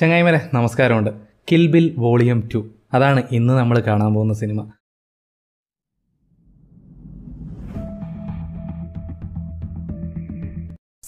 ചങ്ങായിമരെ നമസ്കാരമുണ്ട് kill bill volume to അതാണ് ഇന്ന് നമ്മൾ കാണാൻ പോകുന്ന സിനിമ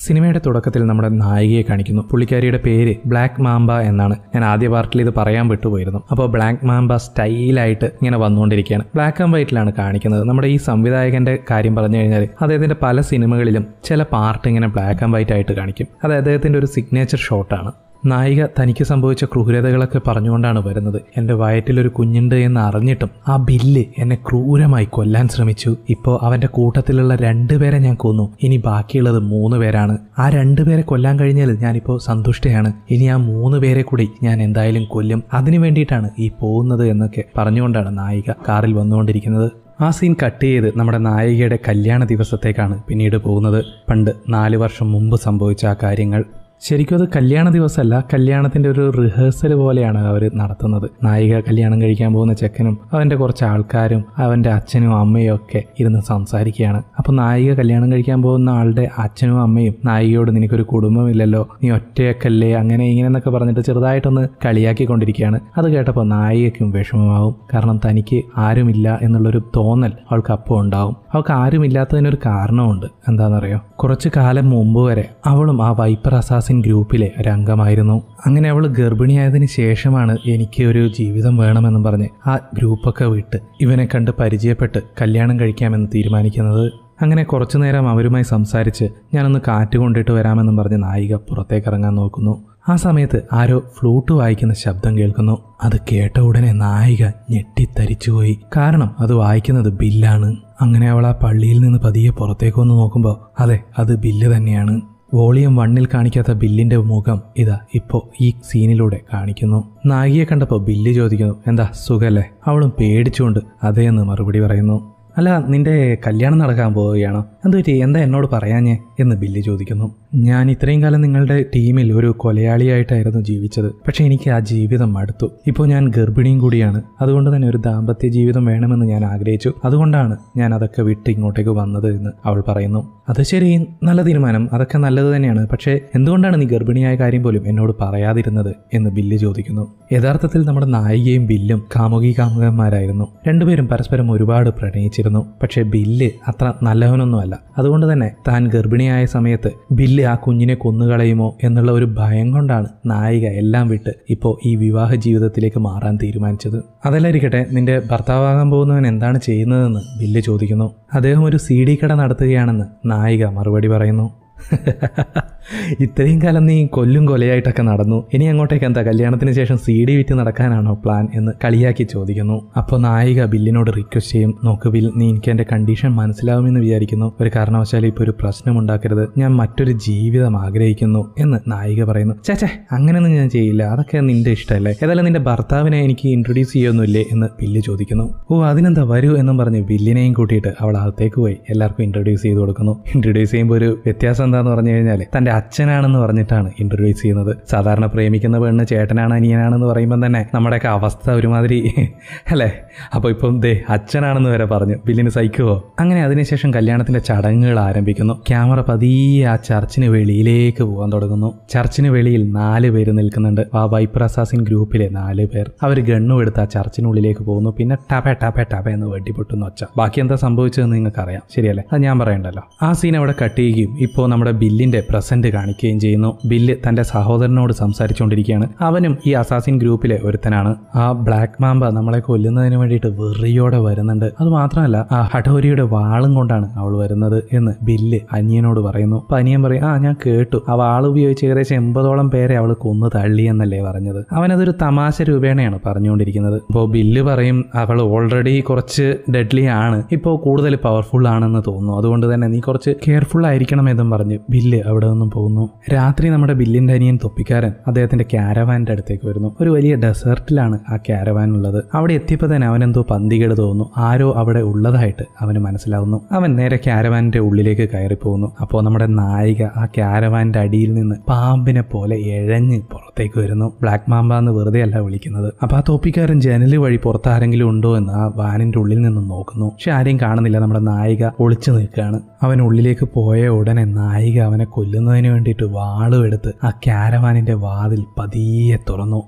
സിനിമയുടെ തുടക്കത്തിൽ നമ്മുടെ നായികയെ കാണിക്കുന്നു പുള്ളിക്കാരിയുടെ പേര് ബ്ലാക്ക് മാമ്പ എന്നാണ് ഞാൻ ആദ്യ പാർട്ടിൽ ഇത് പറയാൻ വിട്ടുപോയിരുന്നു അപ്പോൾ ബ്ലാക്ക് മാമ്പ സ്റ്റൈലായിട്ട് ഇങ്ങനെ വന്നുകൊണ്ടിരിക്കുകയാണ് ബ്ലാക്ക് ആൻഡ് വൈറ്റിലാണ് കാണിക്കുന്നത് നമ്മുടെ ഈ സംവിധായകന്റെ കാര്യം പറഞ്ഞു കഴിഞ്ഞാൽ അദ്ദേഹത്തിന്റെ പല സിനിമകളിലും ചില പാർട്ട് ഇങ്ങനെ ബ്ലാക്ക് ആൻഡ് വൈറ്റ് ആയിട്ട് കാണിക്കും അത് അദ്ദേഹത്തിന്റെ ഒരു സിഗ്നേച്ചർ ഷോട്ടാണ് നായിക തനിക്ക് സംഭവിച്ച ക്രൂരതകളൊക്കെ പറഞ്ഞുകൊണ്ടാണ് വരുന്നത് എൻ്റെ വയറ്റിലൊരു കുഞ്ഞുണ്ട് എന്ന് അറിഞ്ഞിട്ടും ആ ബില്ല് എന്നെ ക്രൂരമായി കൊല്ലാൻ ശ്രമിച്ചു ഇപ്പോൾ അവന്റെ കൂട്ടത്തിലുള്ള രണ്ടുപേരെ ഞാൻ കൊന്നു ഇനി ബാക്കിയുള്ളത് മൂന്ന് പേരാണ് ആ രണ്ടുപേരെ കൊല്ലാൻ കഴിഞ്ഞാൽ ഞാനിപ്പോൾ സന്തുഷ്ടയാണ് ഇനി ആ മൂന്ന് പേരെ കൂടി ഞാൻ എന്തായാലും കൊല്ലും അതിനു വേണ്ടിയിട്ടാണ് ഈ പോകുന്നത് എന്നൊക്കെ പറഞ്ഞുകൊണ്ടാണ് നായിക കാറിൽ വന്നുകൊണ്ടിരിക്കുന്നത് ആ സീൻ കട്ട് ചെയ്ത് നമ്മുടെ നായികയുടെ കല്യാണ ദിവസത്തേക്കാണ് പിന്നീട് പോകുന്നത് പണ്ട് നാല് വർഷം മുമ്പ് സംഭവിച്ച ആ കാര്യങ്ങൾ ശരിക്കും അത് കല്യാണ ദിവസമല്ല കല്യാണത്തിൻ്റെ ഒരു റിഹേഴ്സൽ പോലെയാണ് അവർ നടത്തുന്നത് നായിക കല്യാണം കഴിക്കാൻ പോകുന്ന ചെക്കനും അവൻ്റെ കുറച്ച് ആൾക്കാരും അവൻ്റെ അച്ഛനും അമ്മയും ഒക്കെ ഇരുന്ന് സംസാരിക്കുകയാണ് അപ്പോൾ നായിക കല്യാണം കഴിക്കാൻ പോകുന്ന ആളുടെ അച്ഛനും അമ്മയും നായികയോട് നിനക്കൊരു കുടുംബമില്ലല്ലോ നീ ഒറ്റയൊക്കല്ലേ അങ്ങനെ ഇങ്ങനെ എന്നൊക്കെ പറഞ്ഞിട്ട് ചെറുതായിട്ടൊന്ന് കളിയാക്കിക്കൊണ്ടിരിക്കുകയാണ് അത് കേട്ടപ്പോൾ നായികയ്ക്കും വിഷമമാവും കാരണം തനിക്ക് ആരുമില്ല എന്നുള്ളൊരു തോന്നൽ അവൾക്ക് അപ്പോൾ ഉണ്ടാവും അവൾക്ക് ആരുമില്ലാത്തതിനൊരു കാരണമുണ്ട് എന്താണെന്നറിയോ കുറച്ച് കാലം മുമ്പ് വരെ അവളും ആ വൈപ്പർ അസാസ് അസാസിൻ ഗ്രൂപ്പിലെ ഒരംഗമായിരുന്നു അങ്ങനെ അവൾ ഗർഭിണിയായതിനു ശേഷമാണ് എനിക്ക് ഒരു ജീവിതം വേണമെന്നും പറഞ്ഞ് ആ ഗ്രൂപ്പൊക്കെ വിട്ട് ഇവനെ കണ്ട് പരിചയപ്പെട്ട് കല്യാണം കഴിക്കാമെന്ന് തീരുമാനിക്കുന്നത് അങ്ങനെ കുറച്ചു നേരം അവരുമായി സംസാരിച്ച് ഞാനൊന്ന് കാറ്റ് കൊണ്ടിട്ട് വരാമെന്നും പറഞ്ഞ് നായിക പുറത്തേക്ക് ഇറങ്ങാൻ നോക്കുന്നു ആ സമയത്ത് ആരോ ഫ്ലൂട്ട് വായിക്കുന്ന ശബ്ദം കേൾക്കുന്നു അത് കേട്ട ഉടനെ നായിക ഞെട്ടിത്തരിച്ചുപോയി കാരണം അത് വായിക്കുന്നത് ബില്ലാണ് അങ്ങനെ അവൾ ആ പള്ളിയിൽ നിന്ന് പതിയെ പുറത്തേക്കൊന്ന് നോക്കുമ്പോൾ അതെ അത് ബില്ല് തന്നെയാണ് വോളിയം വണ്ണിൽ കാണിക്കാത്ത ബില്ലിന്റെ മുഖം ഇതാ ഇപ്പോ ഈ സീനിലൂടെ കാണിക്കുന്നു നായികയെ കണ്ടപ്പോൾ ബില്ല് ചോദിക്കുന്നു എന്താ സുഖല്ലേ അവളും പേടിച്ചുകൊണ്ട് എന്ന് മറുപടി പറയുന്നു അല്ല നിന്റെ കല്യാണം നടക്കാൻ പോവുകയാണോ അതുപറ്റി എന്താ എന്നോട് പറയാഞ്ഞേ എന്ന് ബില്ല് ചോദിക്കുന്നു ഞാൻ ഇത്രയും കാലം നിങ്ങളുടെ ടീമിൽ ഒരു കൊലയാളിയായിട്ടായിരുന്നു ജീവിച്ചത് പക്ഷേ എനിക്ക് ആ ജീവിതം മടുത്തു ഇപ്പോൾ ഞാൻ ഗർഭിണിയും കൂടിയാണ് അതുകൊണ്ട് തന്നെ ഒരു ദാമ്പത്യ ജീവിതം വേണമെന്ന് ഞാൻ ആഗ്രഹിച്ചു അതുകൊണ്ടാണ് ഞാൻ അതൊക്കെ വിട്ട് ഇങ്ങോട്ടേക്ക് വന്നത് എന്ന് അവൾ പറയുന്നു അത് ശരി നല്ല തീരുമാനം അതൊക്കെ നല്ലത് തന്നെയാണ് പക്ഷേ എന്തുകൊണ്ടാണ് നീ ഗർഭിണിയായ കാര്യം പോലും എന്നോട് പറയാതിരുന്നത് എന്ന് ബില്ല് ചോദിക്കുന്നു യഥാർത്ഥത്തിൽ നമ്മുടെ നായികയും ബില്ലും കാമുകി കാമുകന്മാരായിരുന്നു രണ്ടുപേരും പരസ്പരം ഒരുപാട് പ്രണയിച്ചിരുന്നു പക്ഷേ ബില്ല് അത്ര നല്ലവനൊന്നും കാര്യമല്ല അതുകൊണ്ട് തന്നെ താൻ ഗർഭിണിയായ സമയത്ത് ബില്ല് ആ കുഞ്ഞിനെ കൊന്നുകളയുമോ എന്നുള്ള ഒരു ഭയം കൊണ്ടാണ് നായിക എല്ലാം വിട്ട് ഇപ്പോൾ ഈ വിവാഹ ജീവിതത്തിലേക്ക് മാറാൻ തീരുമാനിച്ചത് അതല്ലായിരിക്കട്ടെ നിന്റെ ഭർത്താവാകാൻ പോകുന്നവൻ എന്താണ് ചെയ്യുന്നതെന്ന് ബില്ല് ചോദിക്കുന്നു അദ്ദേഹം ഒരു സി ഡി കട നടത്തുകയാണെന്ന് നായിക മറുപടി പറയുന്നു ഇത്രയും കാലം നീ കൊല്ലും കൊലയായിട്ടൊക്കെ നടന്നു ഇനി അങ്ങോട്ടേക്ക് എന്താ കല്യാണത്തിന് ശേഷം സി ഡി വിറ്റ് നടക്കാനാണോ പ്ലാൻ എന്ന് കളിയാക്കി ചോദിക്കുന്നു അപ്പോൾ നായിക ബില്ലിനോട് റിക്വസ്റ്റ് ചെയ്യും നോക്ക് ബിൽ നീ എനിക്ക് എൻ്റെ കണ്ടീഷൻ മനസ്സിലാവുമെന്ന് വിചാരിക്കുന്നു ഒരു കാരണവശാലും ഇപ്പോൾ ഒരു പ്രശ്നം ഉണ്ടാക്കരുത് ഞാൻ മറ്റൊരു ജീവിതം ആഗ്രഹിക്കുന്നു എന്ന് നായിക പറയുന്നു ചേച്ചേ അങ്ങനെയൊന്നും ഞാൻ ചെയ്യില്ല അതൊക്കെ നിന്റെ ഇഷ്ടമല്ലേ ഏതായാലും നിന്റെ ഭർത്താവിനെ എനിക്ക് ഇൻട്രൊഡ്യൂസ് ചെയ്യൊന്നുമില്ലേ എന്ന് ബില്ല് ചോദിക്കുന്നു ഓ അതിനെന്താ വരൂ എന്നും പറഞ്ഞ് ബില്ലിനെയും കൂട്ടിയിട്ട് അവൾ അകത്തേക്ക് പോയി എല്ലാവർക്കും ഇൻട്രൊഡ്യൂസ് ചെയ്ത് കൊടുക്കുന്നു ഇൻട്രൊഡ്യൂസ് ചെയ്യുമ്പോൾ ഒരു വ്യത്യാസം എന്താന്ന് പറഞ്ഞു കഴിഞ്ഞാൽ തന്റെ അച്ഛനാണെന്ന് പറഞ്ഞിട്ടാണ് ഇന്റർവ്യൂസ് ചെയ്യുന്നത് സാധാരണ പ്രേമിക്കുന്ന പെണ്ണ് ചേട്ടനാണ് അനിയനാണെന്ന് പറയുമ്പോൾ തന്നെ നമ്മുടെയൊക്കെ അവസ്ഥ ഒരുമാതിരി അല്ലേ അപ്പോൾ ഇപ്പം ദേ അച്ഛനാണെന്ന് വരെ പറഞ്ഞു ബില്ലിന് സഹിക്കുമോ അങ്ങനെ അതിനുശേഷം കല്യാണത്തിന്റെ ചടങ്ങുകൾ ആരംഭിക്കുന്നു ക്യാമറ പതിയെ ആ ചർച്ചിന് വെളിയിലേക്ക് പോകാൻ തുടങ്ങുന്നു ചർച്ചിന് വെളിയിൽ നാല് പേര് നിൽക്കുന്നുണ്ട് ആ വൈപ്രസാസിൻ ഗ്രൂപ്പിലെ നാല് പേർ അവർ ഗണ്ണും എടുത്ത് ആ ചർച്ചിനുള്ളിലേക്ക് പോകുന്നു പിന്നെ ടപ ടപ ടപ എന്ന് വെട്ടിപ്പൊട്ടുന്ന ഒച്ച ബാക്കി എന്താ സംഭവിച്ചതെന്ന് നിങ്ങൾക്കറിയാം ശരിയല്ലേ അത് ഞാൻ പറയണ്ടല്ലോ ആ സീൻ അവിടെ കട്ട് ചെയ്യുകയും ഇപ്പോൾ നമ്മുടെ ബില്ലിന്റെ പ്രസന്റ് കാണിക്കുകയും ചെയ്യുന്നു ബില്ല് തന്റെ സഹോദരനോട് സംസാരിച്ചുകൊണ്ടിരിക്കുകയാണ് അവനും ഈ അസാസിൻ ഗ്രൂപ്പിലെ ഒരുത്തനാണ് ആ ബ്ലാക്ക് മാമ്പ നമ്മളെ കൊല്ലുന്നതിന് വേണ്ടിയിട്ട് വെറിയോടെ വരുന്നുണ്ട് അത് മാത്രമല്ല ആ ഹഠോരിയുടെ വാളും കൊണ്ടാണ് അവൾ വരുന്നത് എന്ന് ബില്ല് അനിയനോട് പറയുന്നു അപ്പൊ അനിയൻ പറയും ആ ഞാൻ കേട്ടു ആ വാൾ ഉപയോഗിച്ച് ഏകദേശം എൺപതോളം പേരെ അവൾ കൊന്നു തള്ളി എന്നല്ലേ പറഞ്ഞത് അവനതൊരു തമാശ രൂപേണയാണ് പറഞ്ഞുകൊണ്ടിരിക്കുന്നത് ഇപ്പോൾ ബില്ല് പറയും അവൾ ഓൾറെഡി കുറച്ച് ഡെഡ്ലി ആണ് ഇപ്പോൾ കൂടുതൽ പവർഫുൾ ആണെന്ന് തോന്നുന്നു അതുകൊണ്ട് തന്നെ നീ കുറച്ച് കെയർഫുൾ ആയിരിക്കണം എന്നും പറഞ്ഞു പറഞ്ഞ് ബില്ല് അവിടെ നിന്നും പോകുന്നു രാത്രി നമ്മുടെ ബില്ലിന്റെ അനിയൻ തൊപ്പിക്കാരൻ അദ്ദേഹത്തിന്റെ ക്യാരവാനിന്റെ അടുത്തേക്ക് വരുന്നു ഒരു വലിയ ഡെസേർട്ടിലാണ് ആ ക്യാരവാൻ ഉള്ളത് അവിടെ എത്തിയപ്പോൾ തന്നെ അവനെന്തോ പന്തികേട് തോന്നുന്നു ആരോ അവിടെ ഉള്ളതായിട്ട് അവന് മനസ്സിലാവുന്നു അവൻ നേരെ ക്യാരവാനിന്റെ ഉള്ളിലേക്ക് പോകുന്നു അപ്പോൾ നമ്മുടെ നായിക ആ ക്യാരവാനിന്റെ അടിയിൽ നിന്ന് പാമ്പിനെ പോലെ എഴഞ്ഞ് പുറത്തേക്ക് വരുന്നു ബ്ലാക്ക് മാമ്പ എന്ന് വെറുതെ അല്ല വിളിക്കുന്നത് അപ്പൊ ആ തോപ്പിക്കാരൻ ജനല് വഴി പുറത്താരെങ്കിലും ഉണ്ടോ എന്ന് ആ വാനിന്റെ ഉള്ളിൽ നിന്ന് നോക്കുന്നു പക്ഷെ ആരെയും കാണുന്നില്ല നമ്മുടെ നായിക ഒളിച്ചു നിൽക്കുകയാണ് അവൻ ഉള്ളിലേക്ക് പോയ ഉടനെ നായ നായിക അവനെ കൊല്ലുന്നതിന് വേണ്ടിയിട്ട് എടുത്ത് ആ കാരവാനിന്റെ വാതിൽ പതിയെ തുറന്നു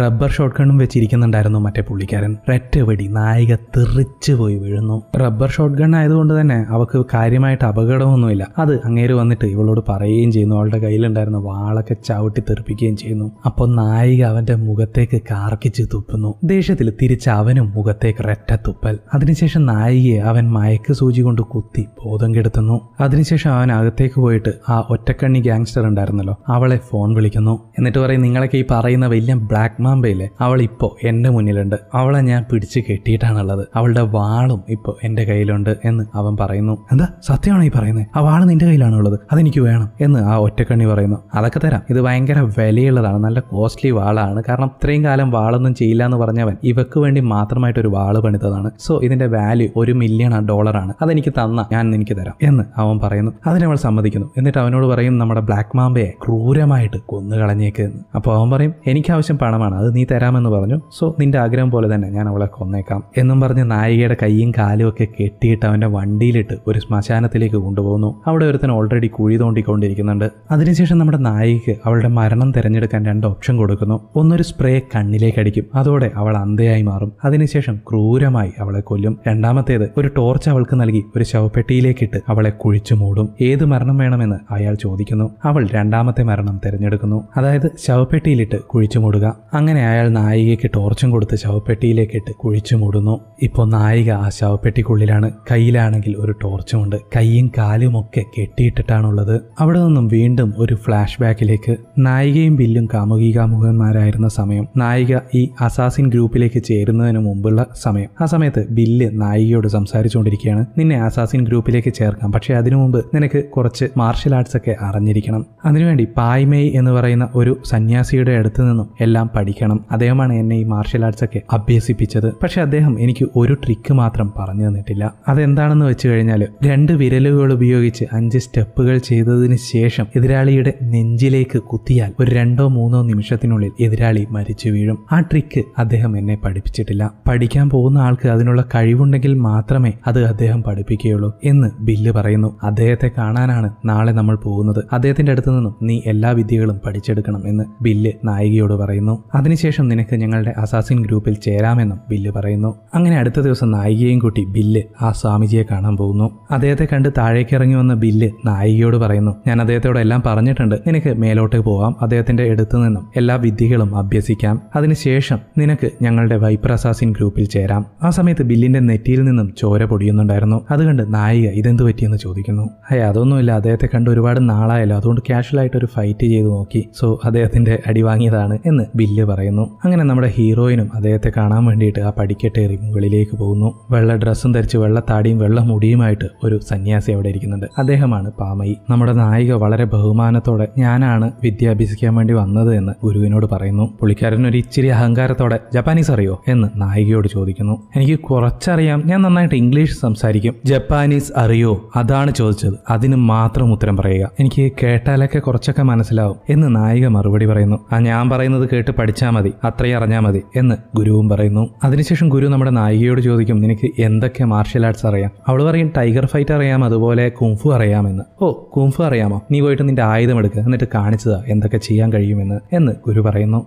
റബ്ബർ ഷോട്ട് ഗണ്ണും വെച്ചിരിക്കുന്നുണ്ടായിരുന്നു മറ്റേ പുള്ളിക്കാരൻ ഒറ്റ വെടി നായിക തെറിച്ചു പോയി വീഴുന്നു റബ്ബർ ഷോട്ട് ആയതുകൊണ്ട് തന്നെ അവക്ക് കാര്യമായിട്ട് അപകടമൊന്നുമില്ല അത് അങ്ങേര് വന്നിട്ട് ഇവളോട് പറയുകയും ചെയ്യുന്നു അവളുടെ കയ്യിലുണ്ടായിരുന്ന വാളൊക്കെ ചവിട്ടി തെറിപ്പിക്കുകയും ചെയ്യുന്നു അപ്പോൾ നായിക അവന്റെ മുഖത്തേക്ക് കാർക്കിച്ച് തുപ്പുന്നു ദേഷ്യത്തിൽ തിരിച്ച് അവനും മുഖത്തേക്ക് റെറ്റ തുപ്പൽ അതിനുശേഷം നായികയെ അവൻ മയക്ക് സൂചി കൊണ്ട് കുത്തി ബോധം കെടുത്തുന്നു അതിനുശേഷം അതിനുശേഷം അവൻ അകത്തേക്ക് പോയിട്ട് ആ ഒറ്റക്കണ്ണി ഗ്യാങ്സ്റ്റർ ഉണ്ടായിരുന്നല്ലോ അവളെ ഫോൺ വിളിക്കുന്നു എന്നിട്ട് പറയും നിങ്ങളൊക്കെ ഈ പറയുന്ന വലിയ ബ്ലാക്ക് മാമ്പയിലെ അവൾ ഇപ്പോൾ എൻ്റെ മുന്നിലുണ്ട് അവളെ ഞാൻ പിടിച്ച് കെട്ടിയിട്ടാണുള്ളത് അവളുടെ വാളും ഇപ്പോൾ എൻ്റെ കയ്യിലുണ്ട് എന്ന് അവൻ പറയുന്നു എന്താ സത്യമാണ് ഈ പറയുന്നത് ആ വാള് നിന്റെ കയ്യിലാണുള്ളത് അതെനിക്ക് വേണം എന്ന് ആ ഒറ്റക്കണ്ണി പറയുന്നു അതൊക്കെ തരാം ഇത് ഭയങ്കര വിലയുള്ളതാണ് നല്ല കോസ്റ്റ്ലി വാളാണ് കാരണം ഇത്രയും കാലം വാളൊന്നും ചെയ്യില്ല എന്ന് പറഞ്ഞവൻ ഇവക്ക് വേണ്ടി മാത്രമായിട്ട് ഒരു വാള് പണിതതാണ് സോ ഇതിന്റെ വാല്യൂ ഒരു മില്യൺ ഡോളറാണ് അതെനിക്ക് തന്ന ഞാൻ എനിക്ക് തരാം എന്ന് അവൻ പറയുന്നു എന്ന് അതിനവൾ സമ്മതിക്കുന്നു എന്നിട്ട് അവനോട് പറയും നമ്മുടെ ബ്ലാക്ക് മാമ്പയെ ക്രൂരമായിട്ട് കൊന്നു എന്ന് അപ്പോൾ അവൻ പറയും എനിക്കാവശ്യം പണമാണ് അത് നീ തരാമെന്ന് പറഞ്ഞു സോ നിന്റെ ആഗ്രഹം പോലെ തന്നെ ഞാൻ അവളെ കൊന്നേക്കാം എന്നും പറഞ്ഞ് നായികയുടെ കൈയും കാലും ഒക്കെ കെട്ടിയിട്ട് അവൻ്റെ വണ്ടിയിലിട്ട് ഒരു ശ്മശാനത്തിലേക്ക് കൊണ്ടുപോകുന്നു അവിടെ ഒരുത്തൻ ഓൾറെഡി കുഴി തോണ്ടിക്കൊണ്ടിരിക്കുന്നുണ്ട് അതിനുശേഷം നമ്മുടെ നായികക്ക് അവളുടെ മരണം തിരഞ്ഞെടുക്കാൻ രണ്ട് ഓപ്ഷൻ കൊടുക്കുന്നു ഒന്നൊരു സ്പ്രേ കണ്ണിലേക്ക് അടിക്കും അതോടെ അവൾ അന്ധയായി മാറും അതിനുശേഷം ക്രൂരമായി അവളെ കൊല്ലും രണ്ടാമത്തേത് ഒരു ടോർച്ച് അവൾക്ക് നൽകി ഒരു ശവപ്പെട്ടിയിലേക്കിട്ട് അവളെ കുഴിച്ചു മൂടും ചൂടും ഏത് മരണം വേണമെന്ന് അയാൾ ചോദിക്കുന്നു അവൾ രണ്ടാമത്തെ മരണം തിരഞ്ഞെടുക്കുന്നു അതായത് ശവപ്പെട്ടിയിലിട്ട് കുഴിച്ചു മൂടുക അങ്ങനെ അയാൾ നായികയ്ക്ക് ടോർച്ചും കൊടുത്ത് ശവപ്പെട്ടിയിലേക്കിട്ട് കുഴിച്ചു മൂടുന്നു ഇപ്പോൾ നായിക ആ ശവപ്പെട്ടിക്കുള്ളിലാണ് കയ്യിലാണെങ്കിൽ ഒരു ടോർച്ചുമുണ്ട് കൈയും കാലും ഒക്കെ കെട്ടിയിട്ടിട്ടാണുള്ളത് അവിടെ നിന്നും വീണ്ടും ഒരു ഫ്ലാഷ് ബാക്കിലേക്ക് നായികയും ബില്ലും കാമുകികാമുകന്മാരായിരുന്ന സമയം നായിക ഈ അസാസിൻ ഗ്രൂപ്പിലേക്ക് ചേരുന്നതിന് മുമ്പുള്ള സമയം ആ സമയത്ത് ബില്ല് നായികയോട് സംസാരിച്ചുകൊണ്ടിരിക്കുകയാണ് നിന്നെ അസാസിൻ ഗ്രൂപ്പിലേക്ക് ചേർക്കാം പക്ഷേ അതിനു മുമ്പ് നിനക്ക് കുറച്ച് മാർഷ്യൽ ആർട്സ് ഒക്കെ അറിഞ്ഞിരിക്കണം അതിനുവേണ്ടി പായ്മേയ് എന്ന് പറയുന്ന ഒരു സന്യാസിയുടെ അടുത്ത് നിന്നും എല്ലാം പഠിക്കണം അദ്ദേഹമാണ് എന്നെ ഈ മാർഷ്യൽ ആർട്സ് ഒക്കെ അഭ്യസിപ്പിച്ചത് പക്ഷെ അദ്ദേഹം എനിക്ക് ഒരു ട്രിക്ക് മാത്രം പറഞ്ഞു തന്നിട്ടില്ല അതെന്താണെന്ന് വെച്ച് കഴിഞ്ഞാൽ രണ്ട് വിരലുകൾ ഉപയോഗിച്ച് അഞ്ച് സ്റ്റെപ്പുകൾ ചെയ്തതിന് ശേഷം എതിരാളിയുടെ നെഞ്ചിലേക്ക് കുത്തിയാൽ ഒരു രണ്ടോ മൂന്നോ നിമിഷത്തിനുള്ളിൽ എതിരാളി മരിച്ചു വീഴും ആ ട്രിക്ക് അദ്ദേഹം എന്നെ പഠിപ്പിച്ചിട്ടില്ല പഠിക്കാൻ പോകുന്ന ആൾക്ക് അതിനുള്ള കഴിവുണ്ടെങ്കിൽ മാത്രമേ അത് അദ്ദേഹം പഠിപ്പിക്കുകയുള്ളൂ എന്ന് ബില്ല് പറയുന്നു അദ്ദേഹം അദ്ദേഹത്തെ കാണാനാണ് നാളെ നമ്മൾ പോകുന്നത് അദ്ദേഹത്തിന്റെ അടുത്തു നിന്നും നീ എല്ലാ വിദ്യകളും പഠിച്ചെടുക്കണം എന്ന് ബില്ല് നായികയോട് പറയുന്നു അതിനുശേഷം നിനക്ക് ഞങ്ങളുടെ അസാസിൻ ഗ്രൂപ്പിൽ ചേരാമെന്നും ബില്ല് പറയുന്നു അങ്ങനെ അടുത്ത ദിവസം നായികയും കൂട്ടി ബില്ല് ആ സ്വാമിജിയെ കാണാൻ പോകുന്നു അദ്ദേഹത്തെ കണ്ട് താഴേക്ക് ഇറങ്ങി വന്ന ബില്ല് നായികയോട് പറയുന്നു ഞാൻ അദ്ദേഹത്തോട് എല്ലാം പറഞ്ഞിട്ടുണ്ട് നിനക്ക് മേലോട്ട് പോവാം അദ്ദേഹത്തിന്റെ അടുത്തു നിന്നും എല്ലാ വിദ്യകളും അഭ്യസിക്കാം അതിനുശേഷം നിനക്ക് ഞങ്ങളുടെ വൈപ്പർ അസാസിൻ ഗ്രൂപ്പിൽ ചേരാം ആ സമയത്ത് ബില്ലിന്റെ നെറ്റിയിൽ നിന്നും ചോര പൊടിയുന്നുണ്ടായിരുന്നു അതുകൊണ്ട് നായിക ഇതെന്ത് പറ്റിയെന്ന് ചോദിക്കുന്നു അയ്യ അതൊന്നുമില്ല അദ്ദേഹത്തെ കണ്ട് ഒരുപാട് നാളായല്ലോ അതുകൊണ്ട് ക്യാഷ്വലായിട്ട് ഒരു ഫൈറ്റ് ചെയ്ത് നോക്കി സോ അദ്ദേഹത്തിന്റെ അടി വാങ്ങിയതാണ് എന്ന് ബില്ല് പറയുന്നു അങ്ങനെ നമ്മുടെ ഹീറോയിനും അദ്ദേഹത്തെ കാണാൻ വേണ്ടിയിട്ട് ആ പടിക്കെട്ടേറി മുകളിലേക്ക് പോകുന്നു വെള്ള ഡ്രസ്സും ധരിച്ച് വെള്ള താടിയും വെള്ള മുടിയുമായിട്ട് ഒരു സന്യാസി അവിടെ ഇരിക്കുന്നുണ്ട് അദ്ദേഹമാണ് പാമയി നമ്മുടെ നായിക വളരെ ബഹുമാനത്തോടെ ഞാനാണ് വിദ്യ അഭ്യസിക്കാൻ വേണ്ടി വന്നത് എന്ന് ഗുരുവിനോട് പറയുന്നു ഒരു ഇച്ചിരി അഹങ്കാരത്തോടെ ജപ്പാനീസ് അറിയോ എന്ന് നായികയോട് ചോദിക്കുന്നു എനിക്ക് കുറച്ചറിയാം ഞാൻ നന്നായിട്ട് ഇംഗ്ലീഷ് സംസാരിക്കും ജപ്പാനീസ് അറിയോ അതാണ് ചോദിച്ചത് അതിന് മാത്രം ഉത്തരം പറയുക എനിക്ക് കേട്ടാലൊക്കെ കുറച്ചൊക്കെ മനസ്സിലാവും എന്ന് നായിക മറുപടി പറയുന്നു ആ ഞാൻ പറയുന്നത് കേട്ട് പഠിച്ചാൽ മതി അത്രയും അറിഞ്ഞാൽ മതി എന്ന് ഗുരുവും പറയുന്നു അതിനുശേഷം ഗുരു നമ്മുടെ നായികയോട് ചോദിക്കും നിനക്ക് എന്തൊക്കെ മാർഷ്യൽ ആർട്സ് അറിയാം അവൾ പറയും ടൈഗർ ഫൈറ്റ് അറിയാം അതുപോലെ കുംഫു അറിയാമെന്ന് ഓ കുംഫു അറിയാമോ നീ പോയിട്ട് നിന്റെ ആയുധം എടുക്കുക എന്നിട്ട് കാണിച്ചതാ എന്തൊക്കെ ചെയ്യാൻ കഴിയുമെന്ന് എന്ന് ഗുരു പറയുന്നു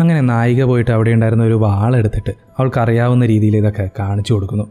അങ്ങനെ നായിക പോയിട്ട് അവിടെ ഉണ്ടായിരുന്ന ഒരു വാളെടുത്തിട്ട് അവൾക്ക് അറിയാവുന്ന രീതിയിൽ ഇതൊക്കെ കാണിച്ചു കൊടുക്കുന്നു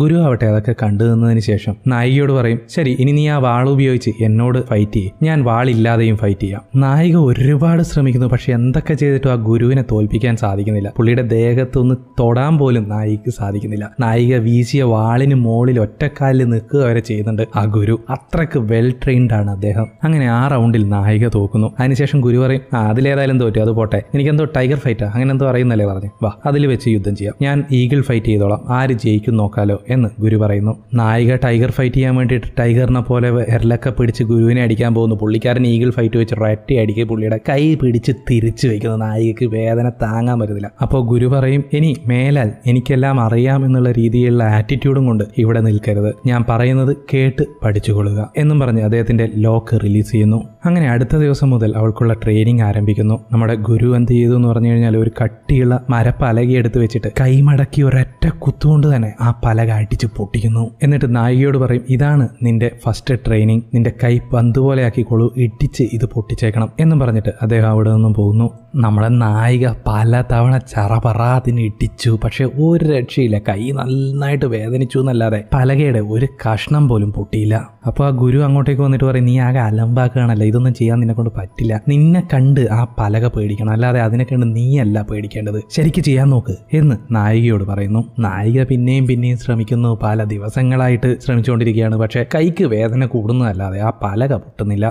ഗുരു ആവട്ടെ അതൊക്കെ കണ്ടു നിന്നതിന് ശേഷം നായികയോട് പറയും ശരി ഇനി നീ ആ വാൾ ഉപയോഗിച്ച് എന്നോട് ഫൈറ്റ് ചെയ്യും ഞാൻ വാളില്ലാതെയും ഫൈറ്റ് ചെയ്യാം നായിക ഒരുപാട് ശ്രമിക്കുന്നു പക്ഷെ എന്തൊക്കെ ചെയ്തിട്ടും ആ ഗുരുവിനെ തോൽപ്പിക്കാൻ സാധിക്കുന്നില്ല പുള്ളിയുടെ ദേഹത്തൊന്ന് തൊടാൻ പോലും നായികക്ക് സാധിക്കുന്നില്ല നായിക വീശിയ വാളിന് മുകളിൽ ഒറ്റക്കാലിൽ നിൽക്കുക വരെ ചെയ്യുന്നുണ്ട് ആ ഗുരു അത്രക്ക് വെൽ ട്രെയിൻഡ് ആണ് അദ്ദേഹം അങ്ങനെ ആ റൗണ്ടിൽ നായിക തോക്കുന്നു അതിനുശേഷം ഗുരു പറയും ആ അതിലേതായാലും തോറ്റു അത് പോട്ടെ എനിക്കെന്തോ ടൈഗർ ഫൈറ്റാ അങ്ങനെ എന്തോ അറിയുന്നല്ലേ പറഞ്ഞു വാ അതിൽ വെച്ച് യുദ്ധം ചെയ്യാം ഞാൻ ഈഗിൾ ഫൈറ്റ് ചെയ്തോളാം ആര് ജയിക്കും നോക്കാലോ കൊള്ളാമല്ലോ എന്ന് ഗുരു പറയുന്നു നായിക ടൈഗർ ഫൈറ്റ് ചെയ്യാൻ വേണ്ടിയിട്ട് ടൈഗറിനെ പോലെ എരലൊക്കെ പിടിച്ച് ഗുരുവിനെ അടിക്കാൻ പോകുന്നു പുള്ളിക്കാരൻ ഈഗിൾ ഫൈറ്റ് വെച്ച് ഒരട്ടി അടിക്കുക പുള്ളിയുടെ കൈ പിടിച്ച് തിരിച്ചു വയ്ക്കുന്നു നായികക്ക് വേദന താങ്ങാൻ പറ്റുന്നില്ല അപ്പോൾ ഗുരു പറയും ഇനി മേലാൽ എനിക്കെല്ലാം അറിയാം എന്നുള്ള രീതിയിലുള്ള ആറ്റിറ്റ്യൂഡും കൊണ്ട് ഇവിടെ നിൽക്കരുത് ഞാൻ പറയുന്നത് കേട്ട് പഠിച്ചുകൊള്ളുക എന്നും പറഞ്ഞ് അദ്ദേഹത്തിന്റെ ലോക്ക് റിലീസ് ചെയ്യുന്നു അങ്ങനെ അടുത്ത ദിവസം മുതൽ അവൾക്കുള്ള ട്രെയിനിങ് ആരംഭിക്കുന്നു നമ്മുടെ ഗുരു എന്ത് ചെയ്തു എന്ന് പറഞ്ഞു കഴിഞ്ഞാൽ ഒരു കട്ടിയുള്ള എടുത്ത് വെച്ചിട്ട് കൈമടക്കി ഒരൊറ്റ കുത്തുകൊണ്ട് തന്നെ ആ പലക തലക അടിച്ച് പൊട്ടിക്കുന്നു എന്നിട്ട് നായികയോട് പറയും ഇതാണ് നിന്റെ ഫസ്റ്റ് ട്രെയിനിങ് നിന്റെ കൈ പന്ത് പോലെ ഇടിച്ച് ഇത് പൊട്ടിച്ചേക്കണം എന്നും പറഞ്ഞിട്ട് അദ്ദേഹം അവിടെ നിന്നും പോകുന്നു നമ്മളെ നായിക പല തവണ ചറപറ അതിന് ഇടിച്ചു പക്ഷെ ഒരു രക്ഷയില്ല കൈ നന്നായിട്ട് വേദനിച്ചു എന്നല്ലാതെ പലകയുടെ ഒരു കഷ്ണം പോലും പൊട്ടിയില്ല അപ്പോൾ ആ ഗുരു അങ്ങോട്ടേക്ക് വന്നിട്ട് പറയും നീ ആകെ അലമ്പാക്കുകയാണല്ലോ ഇതൊന്നും ചെയ്യാൻ നിന്നെ കൊണ്ട് പറ്റില്ല നിന്നെ കണ്ട് ആ പലക പേടിക്കണം അല്ലാതെ അതിനെ കണ്ട് നീയല്ല പേടിക്കേണ്ടത് ശരിക്ക് ചെയ്യാൻ നോക്ക് എന്ന് നായികയോട് പറയുന്നു നായിക പിന്നെയും പിന്നെയും ശ്രമിക്കുന്നു പല ദിവസങ്ങളായിട്ട് ശ്രമിച്ചുകൊണ്ടിരിക്കുകയാണ് പക്ഷേ കൈക്ക് വേദന കൂടുന്നതല്ലാതെ ആ പലക പൊട്ടുന്നില്ല